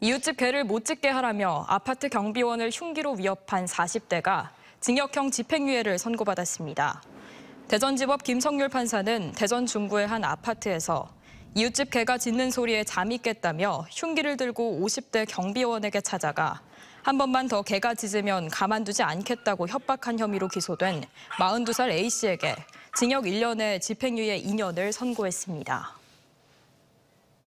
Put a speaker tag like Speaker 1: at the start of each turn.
Speaker 1: 이웃집 개를 못짓게 하라며 아파트 경비원을 흉기로 위협한 40대가 징역형 집행유예를 선고받았습니다. 대전지법 김성률 판사는 대전 중구의 한 아파트에서 이웃집 개가 짖는 소리에 잠이 깼다며 흉기를 들고 50대 경비원에게 찾아가 한 번만 더 개가 짖으면 가만두지 않겠다고 협박한 혐의로 기소된 42살 A씨에게 징역 1년에 집행유예 2년을 선고했습니다.